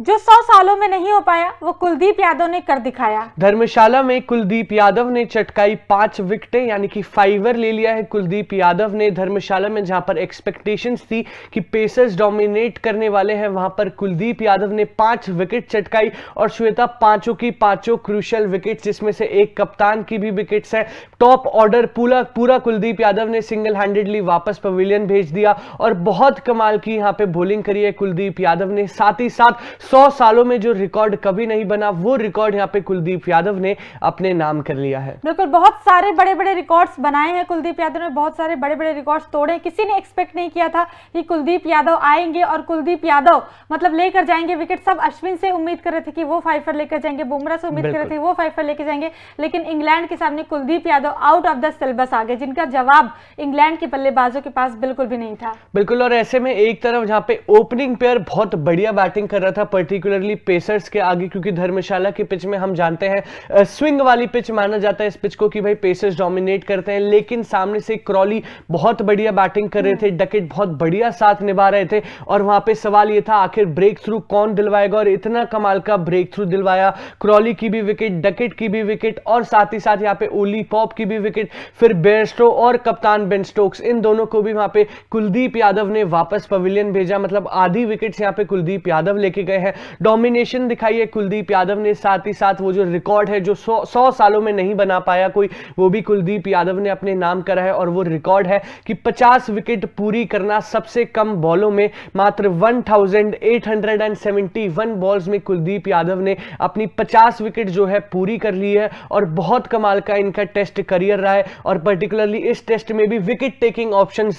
जो सौ सालों में नहीं हो पाया वो कुलदीप यादव ने कर दिखाया धर्मशाला में कुलदीप यादव ने चटकाई पांच विकेटें यानी कि फाइवर ले लिया है कुलदीप यादव ने धर्मशाला में जहां पर एक्सपेक्टेशंस थी कि पेसर्स डोमिनेट करने वाले हैं वहां पर कुलदीप यादव ने पांच विकेट चटकाई और श्वेता पांचों की पांचों क्रूशल विकेट जिसमें से एक कप्तान की भी विकेट है टॉप ऑर्डर पूरा पूरा कुलदीप यादव ने सिंगल हैंडेडली वापस पवेलियन भेज दिया और बहुत कमाल की यहाँ पे बोलिंग करी है कुलदीप यादव ने साथ ही साथ सौ सालों में जो रिकॉर्ड कभी नहीं बना वो रिकॉर्ड यहाँ पे कुलदीप यादव ने अपने नाम कर लिया है बिल्कुल बहुत सारे बड़े बड़े रिकॉर्ड बनाए हैं कुलदीप यादव ने बहुत सारे बड़े बड़े रिकॉर्ड तोड़े किसी ने एक्सपेक्ट नहीं किया था कि कुलदीप यादव आएंगे और कुलदीप यादव मतलब लेकर जाएंगे विकेट सब अश्विन से उम्मीद कर रहे थे कि वो फाइफर लेकर जाएंगे बुमराह से उम्मीद कर रहे थे वो फाइफर लेकर जाएंगे लेकिन इंग्लैंड के सामने Kuldeep Yadav out of the syllabus आ गए जिनका जवाब इंग्लैंड के बल्लेबाजों के पास बिल्कुल भी नहीं था बिल्कुल और ऐसे में एक तरफ जहाँ पे ओपनिंग पेयर बहुत बढ़िया बैटिंग कर रहा था पर्टिकुलरली पेसर्स के आगे क्योंकि धर्मशाला की पिच में हम जानते हैं स्विंग वाली पिच माना जाता है इस पिच को कि भाई पेसर्स डोमिनेट करते हैं लेकिन सामने से क्रॉली बहुत बढ़िया बैटिंग कर रहे थे डकेट हम्म। बहुत बढ़िया साथ निभा रहे थे और वहां पे सवाल ये था आखिर ब्रेक थ्रू कौन दिलवाएगा और इतना कमाल का ब्रेक थ्रू दिलवाया क्रॉली की भी विकेट डकेट की भी विकेट और साथ ही साथ यहाँ पे ओली पॉप की भी विकेट फिर बेस्टो और कप्तान बेन स्टोक्स इन दोनों को भी वहां पे कुलदीप यादव ने वापस पवेलियन भेजा मतलब आधी विकेट यहाँ पे कुलदीप यादव लेके गए हैं डोमिनेशन दिखाई है कुलदीप यादव ने साथ ही साथ वो जो रिकॉर्ड है जो सौ सालों में नहीं बना पाया कोई वो भी कुलदीप यादव ने अपने नाम करा है और वो रिकॉर्ड है कि 50 विकेट पूरी करना सबसे कम बॉलों में मात्र 1871 बॉल्स में कुलदीप यादव ने अपनी 50 विकेट जो है पूरी कर ली है और बहुत कमाल का इनका टेस्ट करियर रहा है और पर्टिकुलरली इस टेस्ट में भी विकेट टेकिंग ऑप्शन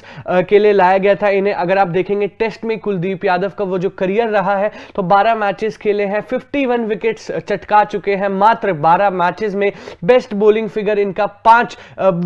के लिए लाया गया था इन्हें अगर आप देखेंगे टेस्ट में कुलदीप यादव का वो जो करियर रहा है तो 12 मैचेस खेले हैं 51 विकेट्स चटका चुके हैं मात्र 12 मैचेस में बेस्ट बॉलिंग फिगर इनका पांच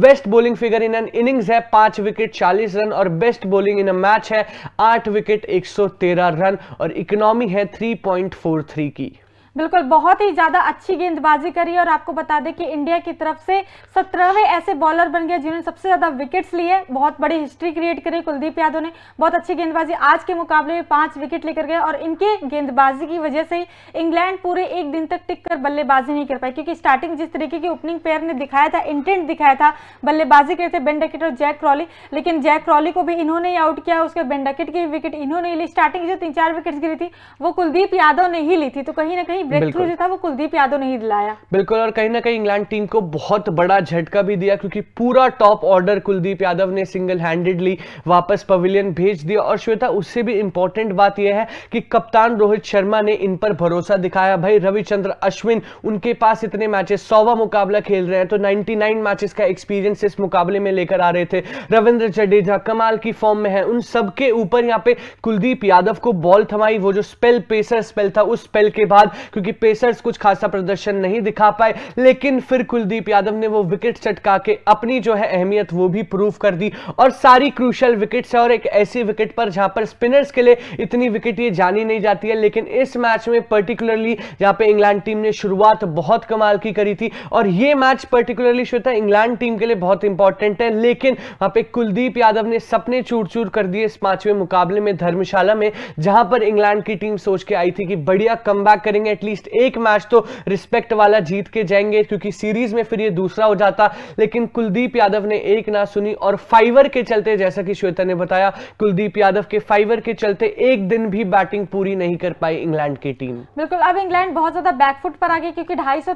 best bowling figure in an innings है पांच विकेट 40 रन और best bowling in a match है आठ विकेट 113 रन और इकोनॉमी है 3.43 की बिल्कुल बहुत ही ज़्यादा अच्छी गेंदबाजी करी और आपको बता दें कि इंडिया की तरफ से सत्रहवें ऐसे बॉलर बन गए जिन्होंने सबसे ज़्यादा विकेट्स लिए बहुत बड़ी हिस्ट्री क्रिएट करी कुलदीप यादव ने बहुत अच्छी गेंदबाजी आज के मुकाबले में पांच विकेट लेकर गए और इनके गेंदबाजी की वजह से ही इंग्लैंड पूरे एक दिन तक टिक कर बल्लेबाजी नहीं कर पाई क्योंकि स्टार्टिंग जिस तरीके की ओपनिंग पेयर ने दिखाया था इंटेंट दिखाया था बल्लेबाजी करे थे बेन और जैक क्रॉली लेकिन जैक क्रॉली को भी इन्होंने आउट किया उसके बेन की विकेट इन्होंने ली स्टार्टिंग जो तीन चार विकेट गिरी थी वो कुलदीप यादव ने ही ली थी तो कहीं ना कहीं ब्रेक थ्रू जो था वो कुलदीप यादव ने ही दिलाया बिल्कुल और कहीं ना कहीं इंग्लैंड टीम को बहुत बड़ा झटका भी दिया क्योंकि पूरा टॉप ऑर्डर कुलदीप यादव ने सिंगल हैंडेडली वापस पवेलियन भेज दिया और श्वेता उससे भी इंपॉर्टेंट बात यह है कि कप्तान रोहित शर्मा ने इन पर भरोसा दिखाया भाई रविचंद्र अश्विन उनके पास इतने मैचेस सौवा मुकाबला खेल रहे हैं तो 99 मैचेस का एक्सपीरियंस इस मुकाबले में लेकर आ रहे थे रविंद्र जडेजा कमाल की फॉर्म में है उन सबके ऊपर यहाँ पे कुलदीप यादव को बॉल थमाई वो जो स्पेल पेसर स्पेल था उस स्पेल के बाद क्योंकि पेसर्स कुछ खासा प्रदर्शन नहीं दिखा पाए लेकिन फिर कुलदीप यादव ने वो विकेट चटका के अपनी जो है अहमियत वो भी प्रूव कर दी और सारी क्रूशल विकेट्स है और एक ऐसी विकेट पर जहां पर स्पिनर्स के लिए इतनी विकेट ये जानी नहीं जाती है लेकिन इस मैच में पर्टिकुलरली जहां पे इंग्लैंड टीम ने शुरुआत बहुत कमाल की करी थी और ये मैच पर्टिकुलरली श्वेता इंग्लैंड टीम के लिए बहुत इंपॉर्टेंट है लेकिन वहां पे कुलदीप यादव ने सपने चूर चूर कर दिए इस पांचवें मुकाबले में धर्मशाला में जहां पर इंग्लैंड की टीम सोच के आई थी कि बढ़िया कम करेंगे एटलीस्ट एक मैच तो रिस्पेक्ट वाला जीत के जाएंगे क्योंकि सीरीज में फिर ये दूसरा हो जाता लेकिन कुलदीप यादव ने एक ना सुनी और फाइवर के चलते जैसा कि श्वेता ने बताया कुलदीप यादव के फाइवर के चलते एक दिन भी बैटिंग पूरी नहीं कर पाई इंग्लैंड की टीम बिल्कुल अब इंग्लैंड बहुत ज्यादा बैकफुट पर आ गई क्योंकि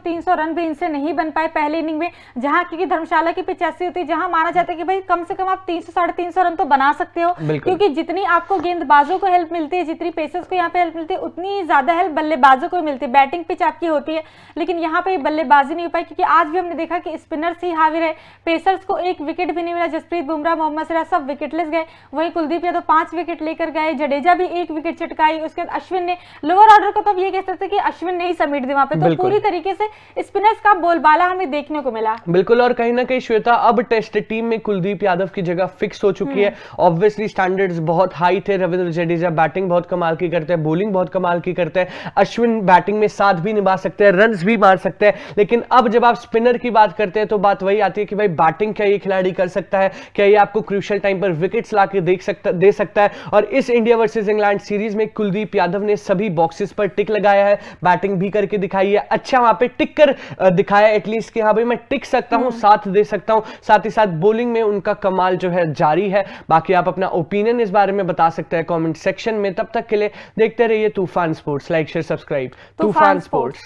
तीन सौ रन भी इनसे नहीं बन पाए पहले इनिंग में जहां क्योंकि धर्मशाला की पिच ऐसी होती है जहां माना जाता है कि भाई कम से कम आप तीन सौ रन तो बना सकते हो क्योंकि जितनी आपको गेंदबाजों को हेल्प मिलती है जितनी पेसर्स को यहाँ पे हेल्प मिलती है उतनी ज्यादा हेल्प बल्लेबाजों को मिलती मिलती है बैटिंग पिच आपकी होती है लेकिन यहाँ पे बल्लेबाजी नहीं हो पाई क्योंकि आज भी हमने देखा कि स्पिनर्स ही हाविर है पेसर्स को एक विकेट भी नहीं मिला जसप्रीत बुमराह मोहम्मद सिराज सब विकेटलेस गए वहीं कुलदीप यादव पांच विकेट लेकर गए जडेजा भी एक विकेट चटकाई उसके बाद अश्विन ने लोअर ऑर्डर को तो ये कह सकते कि अश्विन ने ही समेट दी वहां पर तो पूरी तरीके से स्पिनर्स का बोलबाला हमें देखने को मिला बिल्कुल और कहीं ना कहीं श्वेता अब टेस्ट टीम में कुलदीप यादव की जगह फिक्स हो चुकी है ऑब्वियसली हम्म। स्टैंडर्ड्स बहुत हाई थे रविंद्र जडेजा बैटिंग बहुत कमाल की करते हैं बोलिंग बहुत कमाल की करते हैं अश्विन बैट बैटिंग में साथ भी निभा सकते हैं रन भी मार सकते हैं लेकिन अब जब आप स्पिनर की बात करते हैं तो बात वही आती है कि भाई बैटिंग क्या ये खिलाड़ी कर सकता है क्या ये आपको क्रूशल टाइम पर विकेट्स ला के देख सकता दे सकता है और इस इंडिया वर्सेज इंग्लैंड सीरीज में कुलदीप यादव ने सभी बॉक्सेस पर टिक लगाया है बैटिंग भी करके दिखाई है अच्छा वहां पर टिक कर दिखाया एटलीस्ट कि हाँ भाई मैं टिक सकता हूँ हम्म। साथ दे सकता हूँ साथ ही साथ बोलिंग में उनका कमाल जो है जारी है बाकी आप अपना ओपिनियन इस बारे में बता सकते हैं कॉमेंट सेक्शन में तब तक के लिए देखते रहिए Toofan sports like share subscribe Toofan sports